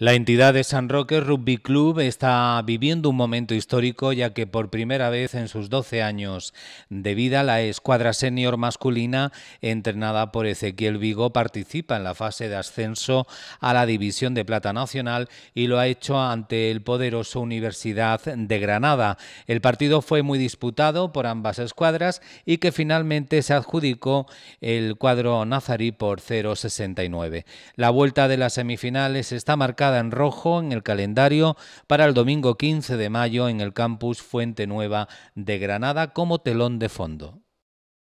La entidad de San Roque Rugby Club está viviendo un momento histórico ya que por primera vez en sus 12 años de vida la escuadra senior masculina entrenada por Ezequiel Vigo participa en la fase de ascenso a la División de Plata Nacional y lo ha hecho ante el poderoso Universidad de Granada. El partido fue muy disputado por ambas escuadras y que finalmente se adjudicó el cuadro nazarí por 0-69. La vuelta de las semifinales está marcada en rojo en el calendario para el domingo 15 de mayo en el campus Fuente Nueva de Granada como telón de fondo.